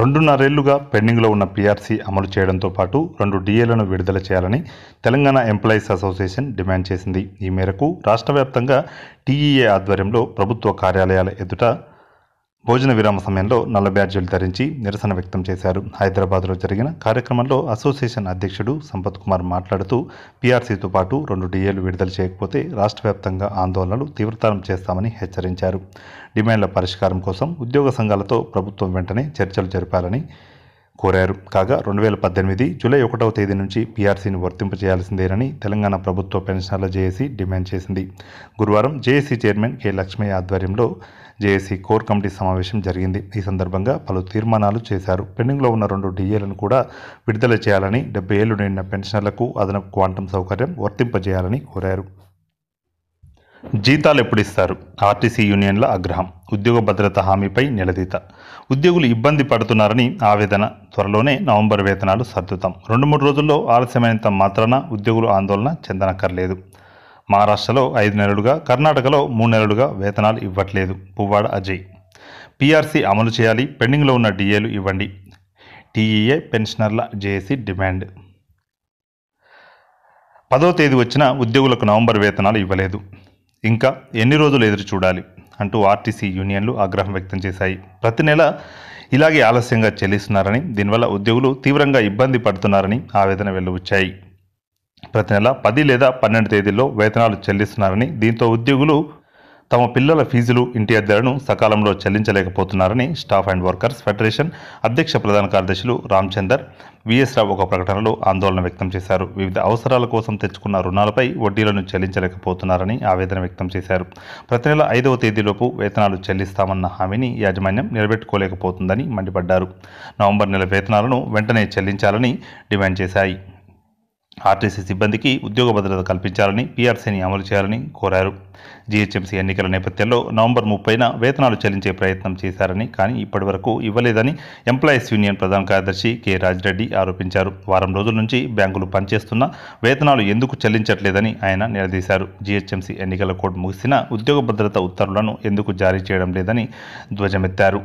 రెండున్నరేళ్లుగా పెండింగ్లో ఉన్న పీఆర్సీ అమలు చేయడంతో పాటు రెండు డీఏలను విడుదల చేయాలని తెలంగాణ ఎంప్లాయీస్ అసోసియేషన్ డిమాండ్ చేసింది ఈ మేరకు రాష్ట్ర వ్యాప్తంగా టీఈఏ ఆధ్వర్యంలో ప్రభుత్వ కార్యాలయాల ఎదుట భోజన విరామ సమయంలో నల్ల బ్యాడ్జీలు ధరించి నిరసన వ్యక్తం చేశారు హైదరాబాద్లో జరిగిన కార్యక్రమంలో అసోసియేషన్ అధ్యక్షుడు సంపత్ కుమార్ మాట్లాడుతూ పీఆర్సీతో పాటు రెండు డిఏలు విడుదల చేయకపోతే రాష్ట్ర వ్యాప్తంగా ఆందోళనలు తీవ్రతరం చేస్తామని హెచ్చరించారు డిమాండ్ల పరిష్కారం కోసం ఉద్యోగ సంఘాలతో ప్రభుత్వం వెంటనే చర్చలు జరిపాలని కోరారు కాగా రెండు వేల పద్దెనిమిది జూలై ఒకటవ తేదీ నుంచి పీఆర్సీని వర్తింపజేయాల్సిందేనని తెలంగాణ ప్రభుత్వ పెన్షన్ల జేఏసీ డిమాండ్ చేసింది గురువారం జేఏసీ చైర్మన్ కె లక్ష్మయ్య ఆధ్వర్యంలో జేఏసీ కోర్ కమిటీ సమావేశం జరిగింది ఈ సందర్భంగా పలు తీర్మానాలు చేశారు పెండింగ్లో ఉన్న రెండు డిఏలను కూడా విడుదల చేయాలని డెబ్బై ఏళ్ళు నిండిన పెన్షన్లకు అదనపు క్వాంటం సౌకర్యం వర్తింపజేయాలని కోరారు జీతాలు ఎప్పుడు ఇస్తారు ఆర్టీసీ యూనియన్ల ఆగ్రహం ఉద్యోగ భద్రత హామీపై నిలదీత ఉద్యోగులు ఇబ్బంది పడుతున్నారని ఆవేదన త్వరలోనే నవంబర్ వేతనాలు సర్దుతాం రెండు మూడు రోజుల్లో ఆలస్యమైనంత మాత్రాన ఉద్యోగులు ఆందోళన చెందనక్కర్లేదు మహారాష్ట్రలో ఐదు నెలలుగా కర్ణాటకలో మూడు నెలలుగా వేతనాలు ఇవ్వట్లేదు పువ్వాడ అజయ్ పీఆర్సీ అమలు చేయాలి పెండింగ్లో ఉన్న డిఏలు ఇవ్వండి టీఈఏ పెన్షనర్ల జేఏసీ డిమాండ్ పదో తేదీ వచ్చిన ఉద్యోగులకు నవంబర్ వేతనాలు ఇవ్వలేదు ఇంకా ఎన్ని రోజులు ఎదురు చూడాలి అంటూ ఆర్టీసీ యూనియన్లు ఆగ్రహం వ్యక్తం చేశాయి ప్రతి నెల ఇలాగే ఆలస్యంగా చెల్లిస్తున్నారని దీనివల్ల ఉద్యోగులు తీవ్రంగా ఇబ్బంది పడుతున్నారని ఆవేదన వెల్లువచ్చాయి ప్రతి నెల పది లేదా పన్నెండు తేదీల్లో వేతనాలు చెల్లిస్తున్నారని దీంతో ఉద్యోగులు తమ పిల్లల ఫీజులు ఇంటి అద్దెలను సకాలంలో చెల్లించలేకపోతున్నారని స్టాఫ్ అండ్ వర్కర్స్ ఫెడరేషన్ అధ్యక్ష ప్రధాన కార్యదర్శులు రామచందర్ విఎస్ రావు ఒక ప్రకటనలో ఆందోళన వ్యక్తం చేశారు వివిధ అవసరాల కోసం తెచ్చుకున్న రుణాలపై వడ్డీలను చెల్లించలేకపోతున్నారని ఆవేదన వ్యక్తం చేశారు ప్రతి నెల ఐదవ తేదీలోపు వేతనాలు చెల్లిస్తామన్న హామీని యాజమాన్యం నిలబెట్టుకోలేకపోతుందని మండిపడ్డారు నవంబర్ నెల వేతనాలను వెంటనే చెల్లించాలని డిమాండ్ చేశాయి ఆర్టీసీ సిబ్బందికి ఉద్యోగ భద్రత కల్పించాలని పీఆర్సీని అమలు చేయాలని కోరారు జీహెచ్ఎంసీ ఎన్నికల నేపథ్యంలో నవంబర్ ముప్పైన వేతనాలు చెల్లించే ప్రయత్నం చేశారని కానీ ఇప్పటి వరకు ఇవ్వలేదని ఎంప్లాయీస్ యూనియన్ ప్రధాన కార్యదర్శి కె రాజిరెడ్డి ఆరోపించారు వారం రోజుల నుంచి బ్యాంకులు పనిచేస్తున్నా వేతనాలు ఎందుకు చెల్లించట్లేదని ఆయన నిలదీశారు జీహెచ్ఎంసీ ఎన్నికల కోడ్ ముగిసినా ఉద్యోగ భద్రత ఉత్తర్వులను ఎందుకు జారీ చేయడం లేదని ధ్వజమెత్తారు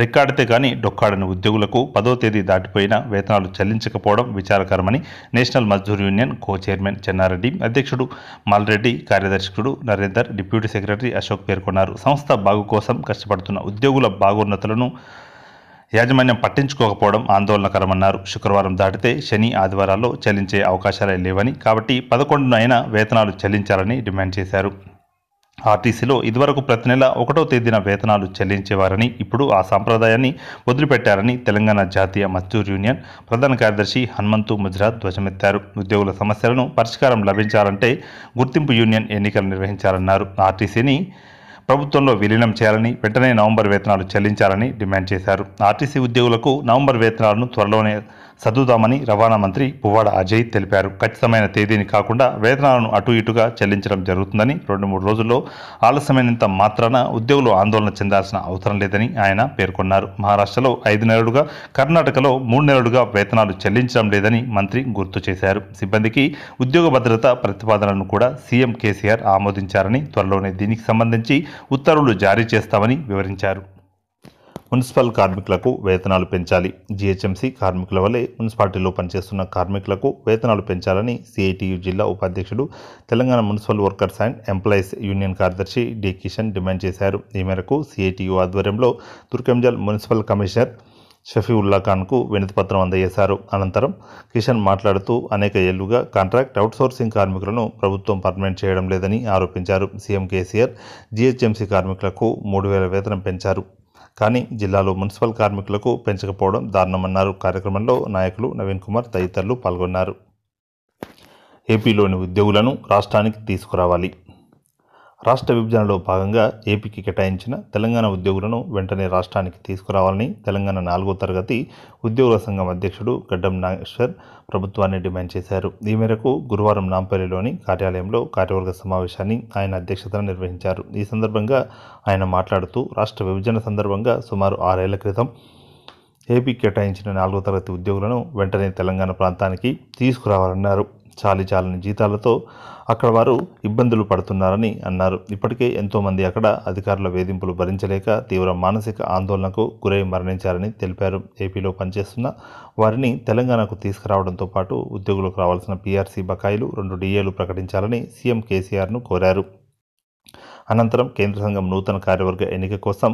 రెక్కాడితే కానీ డొక్కాడని ఉద్యోగులకు పదో తేదీ దాటిపోయినా వేతనాలు చెల్లించకపోవడం విచారకరమని national Mazdoor union co chairman Chennareddy అధ్యక్షుడు మల్రెడ్డి కార్యదర్శకుడు నరేందర్ డిప్యూటీ సెక్రటరీ అశోక్ పేర్కొన్నారు సంస్థ బాగు కోసం కష్టపడుతున్న ఉద్యోగుల బాగున్నతలను యాజమాన్యం పట్టించుకోకపోవడం ఆందోళనకరమన్నారు శుక్రవారం దాటితే శని ఆదివారాల్లో చెల్లించే అవకాశాలే లేవని కాబట్టి పదకొండునైనా వేతనాలు చెల్లించాలని డిమాండ్ చేశారు ఆర్టీసీలో ఇదివరకు ప్రతి నెల ఒకటో తేదీన వేతనాలు చెల్లించేవారని ఇప్పుడు ఆ సాంప్రదాయాన్ని వదిలిపెట్టారని తెలంగాణ జాతీయ మజ్దూర్ యూనియన్ ప్రధాన కార్యదర్శి హనుమంతు ముజ్రా ధ్వజమెత్తారు ఉద్యోగుల సమస్యలను పరిష్కారం లభించాలంటే గుర్తింపు యూనియన్ ఎన్నికలు నిర్వహించాలన్నారు ఆర్టీసీని ప్రభుత్వంలో విలీనం చేయాలని వెంటనే నవంబర్ వేతనాలు చెల్లించాలని డిమాండ్ చేశారు ఆర్టీసీ ఉద్యోగులకు నవంబర్ వేతనాలను త్వరలోనే సర్దుదామని రవాణా మంత్రి పువ్వాడ అజయ్ తెలిపారు ఖచ్చితమైన తేదీని కాకుండా వేతనాలను అటు ఇటుగా చెల్లించడం జరుగుతుందని రెండు మూడు రోజుల్లో ఆలస్యమైనంత మాత్రాన ఉద్యోగులు ఆందోళన చెందాల్సిన అవసరం లేదని ఆయన పేర్కొన్నారు మహారాష్ట్రలో ఐదు నెలలుగా కర్ణాటకలో మూడు నెలలుగా వేతనాలు చెల్లించడం లేదని మంత్రి గుర్తు చేశారు సిబ్బందికి ఉద్యోగ భద్రత ప్రతిపాదనను కూడా సీఎం కేసీఆర్ ఆమోదించారని త్వరలోనే దీనికి సంబంధించి ఉత్తర్వులు జారీ చేస్తామని వివరించారు మున్సిపల్ కార్మికులకు వేతనాలు పెంచాలి జీహెచ్ఎంసీ కార్మికుల వల్లే మున్సిపాలిటీలో పనిచేస్తున్న కార్మికులకు వేతనాలు పెంచాలని సిఐటియు జిల్లా ఉపాధ్యక్షుడు Telangana municipal workers and employees union కార్యదర్శి డి కిషన్ డిమాండ్ చేశారు ఈ మేరకు సిఐటియు ఆధ్వర్యంలో తుర్కెంజల్ మున్సిపల్ కమిషనర్ షఫీవుల్లా ఖాన్కు వినతిపత్రం అందజేశారు అనంతరం కిషన్ మాట్లాడుతూ అనేక ఏళ్లుగా కాంట్రాక్ట్ అవుట్సోర్సింగ్ కార్మికులను ప్రభుత్వం పర్మనెంట్ చేయడం లేదని ఆరోపించారు సీఎం కేసీఆర్ జీహెచ్ఎంసీ కార్మికులకు మూడు వేల వేతనం పెంచారు కానీ జిల్లాలో మున్సిపల్ కార్మికులకు పెంచకపోవడం దారుణమన్నారు కార్యక్రమంలో నాయకులు నవీన్ కుమార్ తదితరులు పాల్గొన్నారు ఏపీలోని ఉద్యోగులను రాష్ట్రానికి తీసుకురావాలి రాష్ట్ర విభజనలో భాగంగా ఏపీకి కేటాయించిన తెలంగాణ ఉద్యోగులను వెంటనే రాష్ట్రానికి తీసుకురావాలని తెలంగాణ నాలుగో తరగతి ఉద్యోగుల సంఘం అధ్యక్షుడు గడ్డం నాగేశ్వర్ ప్రభుత్వాన్ని డిమాండ్ చేశారు ఈ మేరకు గురువారం నాంపల్లిలోని కార్యాలయంలో కార్యవర్గ సమావేశాన్ని ఆయన అధ్యక్షతన నిర్వహించారు ఈ సందర్భంగా ఆయన మాట్లాడుతూ రాష్ట్ర విభజన సందర్భంగా సుమారు ఆరేళ్ల క్రితం ఏపీ కేటాయించిన నాలుగో తరగతి ఉద్యోగులను వెంటనే తెలంగాణ ప్రాంతానికి తీసుకురావాలన్నారు చాలి చాలని జీతాలతో అక్కడ వారు ఇబ్బందులు పడుతున్నారని అన్నారు ఇప్పటికే ఎంతోమంది అక్కడ అధికారుల వేధింపులు భరించలేక తీవ్ర మానసిక ఆందోళనకు గురై మరణించారని తెలిపారు ఏపీలో పనిచేస్తున్న వారిని తెలంగాణకు తీసుకురావడంతో పాటు ఉద్యోగులకు రావాల్సిన పీఆర్సీ బకాయిలు రెండు డిఏలు ప్రకటించాలని సీఎం కేసీఆర్ను కోరారు అనంతరం కేంద్ర సంఘం నూతన కార్యవర్గ ఎన్నిక కోసం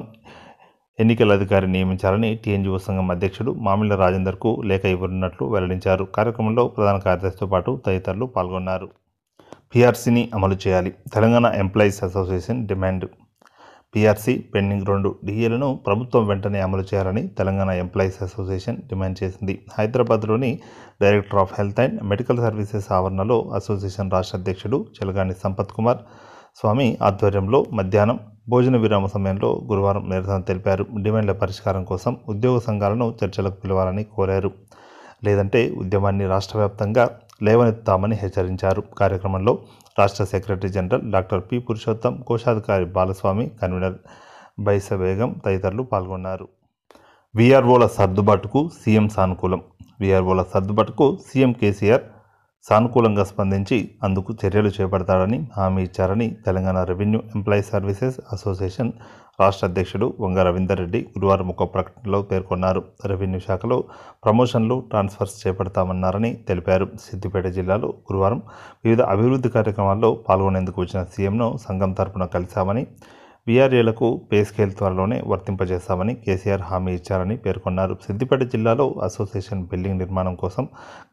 ఎన్నికల అధికారి నియమించాలని టీఎన్జీఓ సంఘం అధ్యక్షుడు మామిళ్ళ రాజేందర్కు లేఖ ఇవ్వనున్నట్లు వెల్లడించారు కార్యక్రమంలో ప్రధాన కార్యదర్శితో పాటు తదితరులు పాల్గొన్నారు పీఆర్సీని అమలు చేయాలి Telangana employees association demand PRC pending రెండు డిఏలను ప్రభుత్వం వెంటనే అమలు చేయాలని తెలంగాణ ఎంప్లాయీస్ అసోసియేషన్ డిమాండ్ చేసింది హైదరాబాద్లోని director of health and medical services ఆవరణలో అసోసియేషన్ రాష్ట్ర అధ్యక్షుడు చెలగాని సంపత్ కుమార్ స్వామి ఆధ్వర్యంలో మధ్యాహ్నం భోజన విరామ సమయంలో గురువారం నిరసన తెలిపారు డిమాండ్ల పరిష్కారం కోసం ఉద్యోగ సంఘాలను చర్చలకు పిలవాలని కోరారు లేదంటే ఉద్యమాన్ని రాష్ట్ర వ్యాప్తంగా లేవనెత్తామని హెచ్చరించారు కార్యక్రమంలో రాష్ట్ర secretary general doctor P Purushottam కోశాధికారి బాలస్వామి కన్వీనర్ బైస బేగం తదితరులు పాల్గొన్నారు వీఆర్ఓల సర్దుబాటుకు సీఎం సానుకూలం వీఆర్ఓల సర్దుబాటుకు సీఎం కేసీఆర్ సానుకూలంగా స్పందించి అందుకు చర్యలు చేపడతాడని హామీ ఇచ్చారని Telangana revenue employee services association రాష్ట్ర అధ్యక్షుడు వంగ రవీందర్ రెడ్డి గురువారం ఒక ప్రకటనలో పేర్కొన్నారు రెవెన్యూ శాఖలో ప్రమోషన్లు ట్రాన్స్ఫర్స్ చేపడతామన్నారని తెలిపారు సిద్దిపేట జిల్లాలో గురువారం వివిధ అభివృద్ధి కార్యక్రమాల్లో పాల్గొనేందుకు వచ్చిన సీఎంను సంఘం తరపున కలిశామని వీఆర్ఏలకు పే స్కేల్ త్వరలోనే వర్తింపజేస్తామని కేసీఆర్ హామీ ఇచ్చారని పేర్కొన్నారు సిద్దిపేట జిల్లాలో అసోసియేషన్ బిల్డింగ్ నిర్మాణం కోసం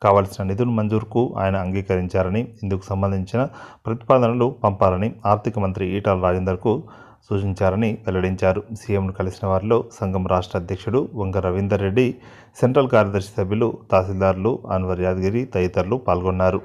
కావాల్సిన నిధులు మంజూరుకు ఆయన అంగీకరించారని ఇందుకు సంబంధించిన ప్రతిపాదనలు పంపాలని ఆర్థిక మంత్రి ఈటాల రాజేందర్కు సూచించారని వెల్లడించారు సీఎంను కలిసిన వారిలో సంఘం రాష్ట్ర అధ్యక్షుడు వంగ రవీందర్ రెడ్డి సెంట్రల్ కార్యదర్శి సభ్యులు తహసీల్దార్లు అన్వర్ యాదగిరి తదితరులు పాల్గొన్నారు